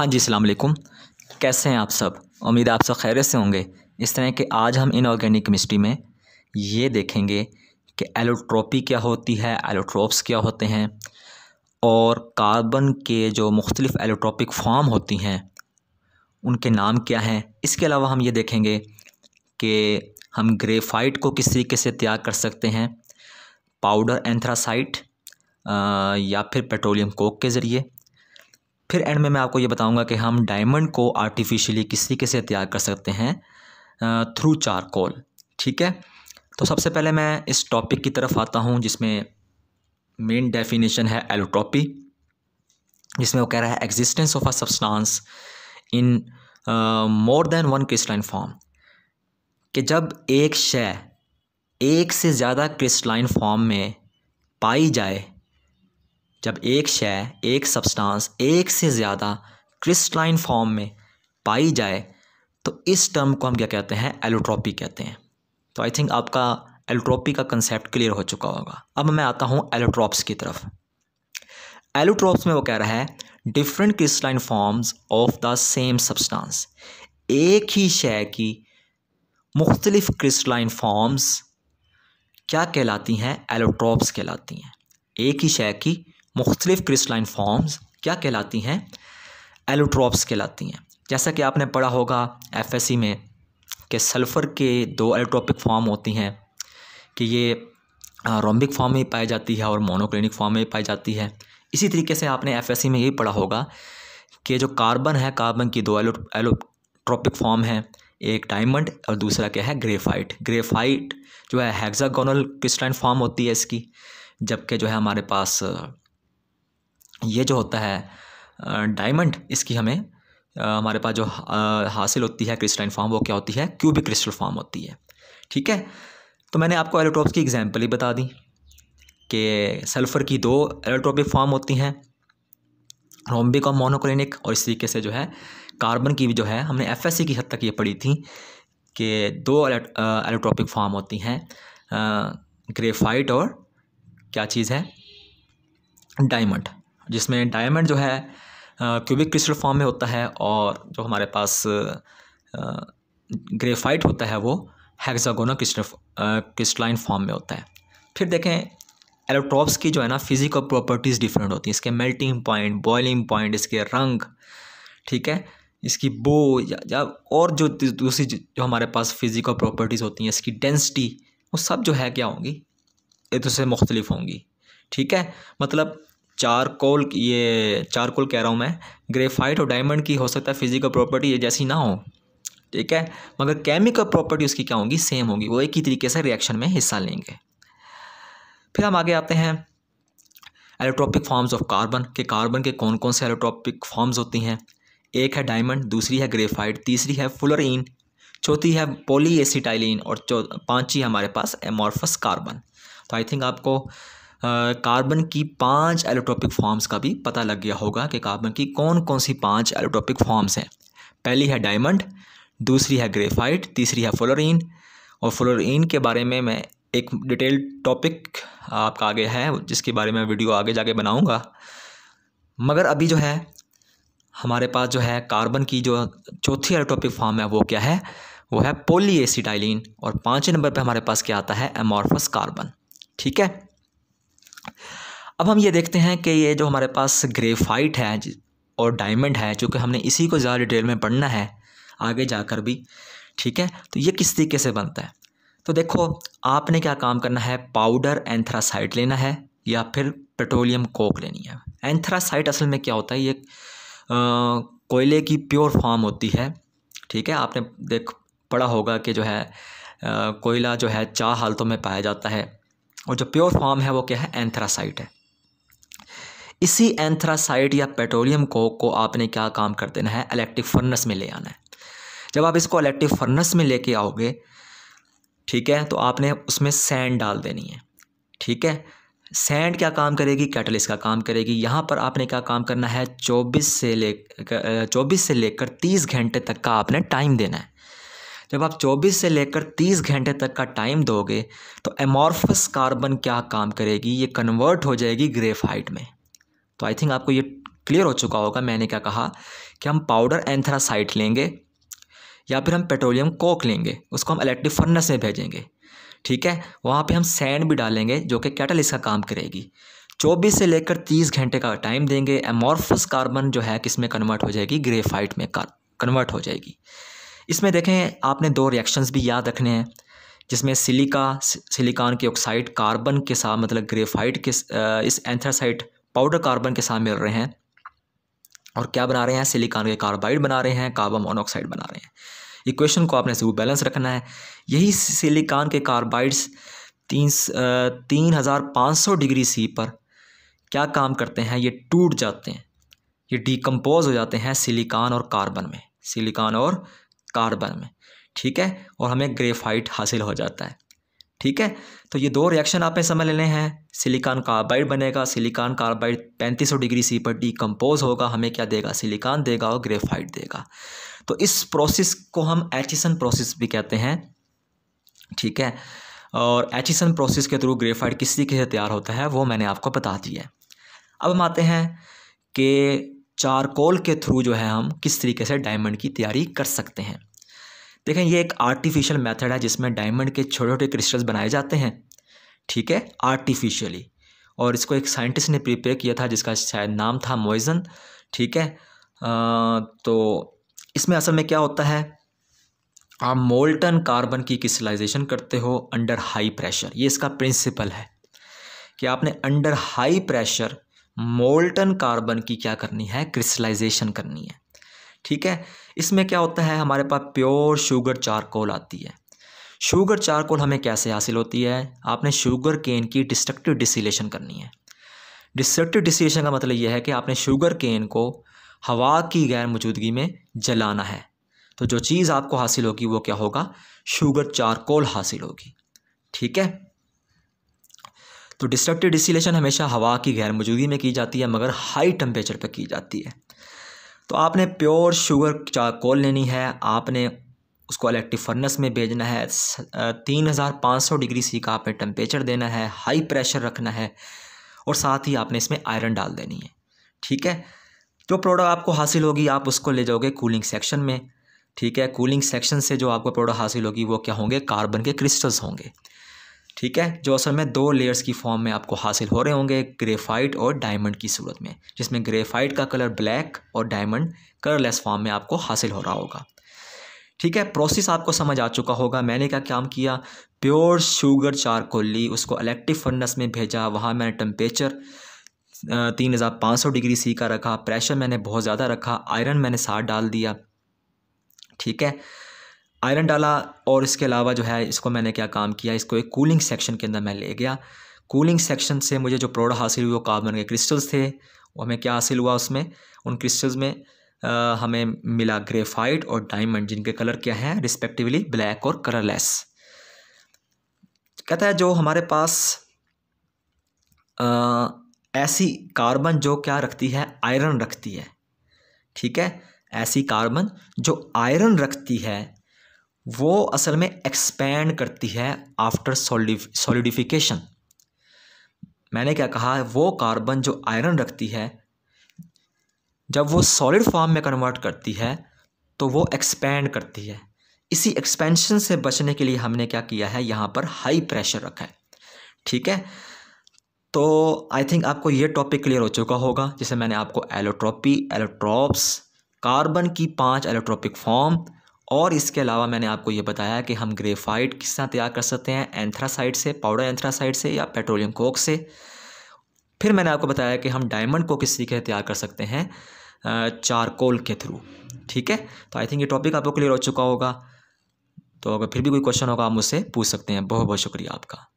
हाँ जी अलैक्म कैसे हैं आप सब उम्मीद आप सब खैर से होंगे इस तरह के आज हम इनऑर्गेनिक केमिस्ट्री में ये देखेंगे कि एलोट्रोपी क्या होती है एलोट्रोप्स क्या होते हैं और कार्बन के जो मुख्तलिफ़ एलोट्रोपिक फॉर्म होती हैं उनके नाम क्या हैं इसके अलावा हम ये देखेंगे कि हम ग्रेफाइट को किस तरीके से तैयार कर सकते हैं पाउडर एंथ्रासाइट या फिर पेट्रोलियम कोक के ज़रिए फिर एंड में मैं आपको ये बताऊंगा कि हम डायमंड को आर्टिफिशियली किस तरीके से तैयार कर सकते हैं थ्रू चारकोल ठीक है तो सबसे पहले मैं इस टॉपिक की तरफ आता हूँ जिसमें मेन डेफिनेशन है एलोट्रॉपी जिसमें वो कह रहा है existence of a substance in more than one crystalline form कि जब एक शय एक से ज़्यादा क्रिस्टलाइन फॉर्म में पाई जाए जब एक शय एक सब्सटेंस एक से ज़्यादा क्रिस्टलाइन फॉर्म में पाई जाए तो इस टर्म को हम क्या कहते हैं एलोट्रॉपी कहते हैं तो आई थिंक आपका एलोट्रॉपी का कंसेप्ट क्लियर हो चुका होगा अब मैं आता हूँ एलोट्रॉप्स की तरफ एलोट्रॉप्स में वो कह रहा है different crystalline forms of the same substance एक ही शय की मुख्तलिफ क्रिस्टलाइन फॉर्म्स क्या कहलाती हैं एलोट्रॉप्स कहलाती हैं एक ही शय की मुख्तलिफ़ क्रिस्टलाइन फॉर्म्स क्या कहलाती हैं एलोट्रॉप्स कहलाती हैं जैसा कि आपने पढ़ा होगा एफ में कि सल्फ़र के दो एलोट्रॉपिक फॉर्म होती हैं कि ये रोम्बिक फॉर्म में पाई जाती है और मोनोक्लिनिक फॉर्म में पाई जाती है इसी तरीके से आपने एफ में यही पढ़ा होगा कि जो कार्बन है कार्बन की दो एलो एलोट्रॉपिक फॉर्म है एक डायमंड और दूसरा क्या है ग्रेफाइट ग्रेफाइट जो है हेक्सागोनल क्रिस्टलाइन फॉर्म होती है इसकी जबकि जो है हमारे पास ये जो होता है डायमंड इसकी हमें हमारे पास जो हासिल होती है क्रिस्टाइन फॉर्म वो क्या होती है क्यूबिक क्रिस्टल फॉर्म होती है ठीक है तो मैंने आपको एलोट्रोप्स की एग्जाम्पल ही बता दी कि सल्फ़र की दो एलोट्रोपिक फॉर्म होती हैं रोम्बिक और मोनोक्लिनिक और इस तरीके से जो है कार्बन की भी जो है हमने एफ की हद तक ये पढ़ी थी कि दो एलोट्रोपिक फॉर्म होती हैं ग्रेफाइट और क्या चीज़ है डायमंड जिसमें डायमंड जो है क्यूबिक क्रिस्टल फॉर्म में होता है और जो हमारे पास ग्रेफाइट होता है वो हेक्सागोनल क्रिस्टल क्रिस्टलाइन फॉर्म में होता है फिर देखें एलेक्ट्रॉप्स की जो है ना फिजिकल प्रॉपर्टीज़ डिफरेंट होती हैं इसके मेल्टिंग पॉइंट बॉइलिंग पॉइंट इसके रंग ठीक है इसकी बो या, या और जो दूसरी जो हमारे पास फिजिकल प्रॉपर्टीज़ होती हैं इसकी डेंसिटी वो सब जो है क्या होंगी एक दूसरे मुख्तलिफ होंगी ठीक है मतलब चारकोल ये चारकोल कह रहा हूँ मैं ग्रेफाइट और डायमंड की हो सकता है फिजिकल प्रॉपर्टी ये जैसी ना हो ठीक है मगर केमिकल प्रॉपर्टी उसकी क्या होगी सेम होगी वो एक ही तरीके से रिएक्शन में हिस्सा लेंगे फिर हम आगे आते हैं एलोट्रॉपिक फॉर्म्स ऑफ कार्बन के कार्बन के कौन कौन से एलोट्रॉपिक फॉर्म्स होती हैं एक है डायमंड दूसरी है ग्रेफाइट तीसरी है फुलरीन चौथी है पोली और चौ पाँचवी हमारे पास एमॉर्फस कार्बन तो आई थिंक आपको कार्बन की पांच एलोट्रॉपिक फॉर्म्स का भी पता लग गया होगा कि कार्बन की कौन कौन सी पांच एलोट्रॉपिक फॉर्म्स हैं पहली है डायमंड दूसरी है ग्रेफाइट तीसरी है फ्लोरीन और फ्लोरीन के बारे में मैं एक डिटेल टॉपिक आपका आगे है जिसके बारे में वीडियो आगे जाके बनाऊँगा मगर अभी जो है हमारे पास जो है कार्बन की जो चौथी एलोटॉपिक फॉर्म है वो क्या है वो है पोली और पाँचवें नंबर पे हमारे पास क्या आता है एमॉर्फस कार्बन ठीक है अब हम ये देखते हैं कि ये जो हमारे पास ग्रेफाइट है और डायमंड है जो कि हमने इसी को ज़्यादा डिटेल में पढ़ना है आगे जाकर भी ठीक है तो ये किस तरीके से बनता है तो देखो आपने क्या काम करना है पाउडर एंथ्रासाइट लेना है या फिर पेट्रोलियम कोक लेनी है एंथ्रासाइट असल में क्या होता है ये कोयले की प्योर फॉर्म होती है ठीक है आपने देख पढ़ा होगा कि जो है कोयला जो है चार हालतों में पाया जाता है और जो प्योर फॉर्म है वो क्या है एंथ्रासाइट है इसी एंथ्रासाइट या पेट्रोलियम कोक को आपने क्या काम कर देना है इलेक्ट्रिक फर्नस में ले आना है जब आप इसको इलेक्ट्रिक फर्नस में लेके आओगे ठीक है तो आपने उसमें सैंड डाल देनी है ठीक है सैंड क्या काम करेगी कैटलिस का काम करेगी यहाँ पर आपने क्या काम करना है 24 से ले 24 से लेकर 30 घंटे तक का आपने टाइम देना है जब आप 24 से लेकर 30 घंटे तक का टाइम दोगे तो एमॉर्फस कार्बन क्या काम करेगी ये कन्वर्ट हो जाएगी ग्रेफाइट में तो आई थिंक आपको ये क्लियर हो चुका होगा मैंने क्या कहा कि हम पाउडर एंथ्रासाइट लेंगे या फिर हम पेट्रोलियम कोक लेंगे उसको हम इलेक्ट्रिक फर्नेस में भेजेंगे ठीक है वहाँ पे हम सैंड भी डालेंगे जो कि कैटलिस्ट का काम करेगी 24 से लेकर 30 घंटे का टाइम देंगे एमॉर्फस कार्बन जो है किस में कन्वर्ट हो जाएगी ग्रेफाइट में कन्वर्ट हो जाएगी इसमें देखें आपने दो रिएक्शंस भी याद रखने हैं जिसमें सिलिका सिलिकॉन के ऑक्साइड कार्बन के साथ मतलब ग्रेफाइट के इस एंथ्रासाइट पाउडर कार्बन के साथ मिल रहे हैं और क्या बना रहे हैं सिलिकॉन के कार्बाइड बना रहे हैं कार्बन मोनोऑक्साइड बना रहे हैं इक्वेशन को आपने ज़रूर बैलेंस रखना है यही सिलिकॉन के कार्बाइड्स तीन तीन हज़ार पाँच सौ डिग्री सी पर क्या काम करते हैं ये टूट जाते हैं ये डिकम्पोज हो जाते हैं सिलिकॉन और कार्बन में सिलिकॉन और कार्बन में ठीक है और हमें ग्रेफाइट हासिल हो जाता है ठीक है तो ये दो रिएक्शन आपने समझ लेने हैं सिलिकॉन कार्बाइड बनेगा सिलिकॉन कार्बाइड 3500 डिग्री सी पर डिकम्पोज होगा हमें क्या देगा सिलिकॉन देगा और ग्रेफाइट देगा तो इस प्रोसेस को हम एचिसन प्रोसेस भी कहते हैं ठीक है और एचिसन प्रोसेस के थ्रू ग्रेफाइट किस तरीके से तैयार होता है वो मैंने आपको बता दिया अब हम आते हैं कि चारकोल के थ्रू जो है हम किस तरीके से डायमंड की तैयारी कर सकते हैं देखें ये एक आर्टिफिशियल मेथड है जिसमें डायमंड के छोटे छोटे क्रिस्टल्स बनाए जाते हैं ठीक है आर्टिफिशियली और इसको एक साइंटिस्ट ने प्रिपेयर किया था जिसका शायद नाम था मोइजन ठीक है आ, तो इसमें असल में क्या होता है आप मोल्टन कार्बन की क्रिस्टलाइजेशन करते हो अंडर हाई प्रेशर ये इसका प्रिंसिपल है कि आपने under high pressure molten carbon की क्या करनी है क्रिस्टलाइजेशन करनी है ठीक है इसमें क्या होता है हमारे पास प्योर शुगर चारकोल आती है शुगर चारकोल हमें कैसे हासिल होती है आपने शुगर केन की डिस्ट्रक्टिव डिसीलेशन करनी है डिस्ट्रक्टिव डिसीलेशन का मतलब यह है कि आपने शुगर केन को हवा की गैर मौजूदगी में जलाना है तो जो चीज़ आपको हासिल होगी वो क्या होगा शुगर चारकोल हासिल होगी ठीक है तो डिस्ट्रक्टिव डिसीलेशन हमेशा हवा की गैर मौजूदगी में की जाती है मगर हाई टेम्परेचर पर की जाती है तो आपने प्योर शुगर चारकोल लेनी है आपने उसको इलेक्ट्रिक फर्नेस में भेजना है तीन हज़ार पाँच सौ डिग्री सी का आपने टेम्परेचर देना है हाई प्रेशर रखना है और साथ ही आपने इसमें आयरन डाल देनी है ठीक है जो प्रोडक्ट आपको हासिल होगी आप उसको ले जाओगे कूलिंग सेक्शन में ठीक है कूलिंग सेक्शन से जो आपको प्रोडक्ट हासिल होगी वो क्या होंगे कार्बन के क्रिस्टल्स होंगे ठीक है जो असल में दो लेयर्स की फॉर्म में आपको हासिल हो रहे होंगे ग्रेफाइट और डायमंड की सूरत में जिसमें ग्रेफाइट का कलर ब्लैक और डायमंड कलरलेस फॉर्म में आपको हासिल हो रहा होगा ठीक है प्रोसेस आपको समझ आ चुका होगा मैंने क्या काम किया प्योर शुगर चार को ली उसको इलेक्ट्रिक फर्नस में भेजा वहाँ मैंने टम्परेचर तीन हज़ार पाँच सौ डिग्री सी का रखा प्रेशर मैंने बहुत ज़्यादा रखा आयरन मैंने साथ डाल दिया ठीक है आयरन डाला और इसके अलावा जो है इसको मैंने क्या काम किया इसको एक कूलिंग सेक्शन के अंदर मैं ले गया कूलिंग सेक्शन से मुझे जो प्रोडक्ट हासिल हुआ वो कार्बन के क्रिस्टल्स थे वो हमें क्या हासिल हुआ उसमें उन क्रिस्टल्स में आ, हमें मिला ग्रेफाइट और डायमंड जिनके कलर क्या हैं रिस्पेक्टिवली ब्लैक और कलरलेस कहता है जो हमारे पास आ, ऐसी कार्बन जो क्या रखती है आयरन रखती है ठीक है ऐसी कार्बन जो आयरन रखती है वो असल में एक्सपेंड करती है आफ्टर सॉलिडिफिकेशन मैंने क्या कहा है वो कार्बन जो आयरन रखती है जब वो सॉलिड फॉर्म में कन्वर्ट करती है तो वो एक्सपेंड करती है इसी एक्सपेंशन से बचने के लिए हमने क्या किया है यहाँ पर हाई प्रेशर रखा है ठीक है तो आई थिंक आपको ये टॉपिक क्लियर हो चुका होगा जैसे मैंने आपको एलोट्रॉपी एलोट्रॉप्स कार्बन की पांच एलोट्रॉपिक फॉर्म और इसके अलावा मैंने आपको ये बताया कि हम ग्रेफाइट किस तरह तैयार कर सकते हैं एंथ्रासाइड से पाउडर एंथ्रासाइड से या पेट्रोलियम कोक से फिर मैंने आपको बताया कि हम डायमंड को किस तरीके से तैयार कर सकते हैं चारकोल के थ्रू ठीक है तो आई थिंक ये टॉपिक आपको क्लियर हो चुका होगा तो अगर फिर भी कोई क्वेश्चन होगा आप मुझसे पूछ सकते हैं बहुत बहुत शुक्रिया आपका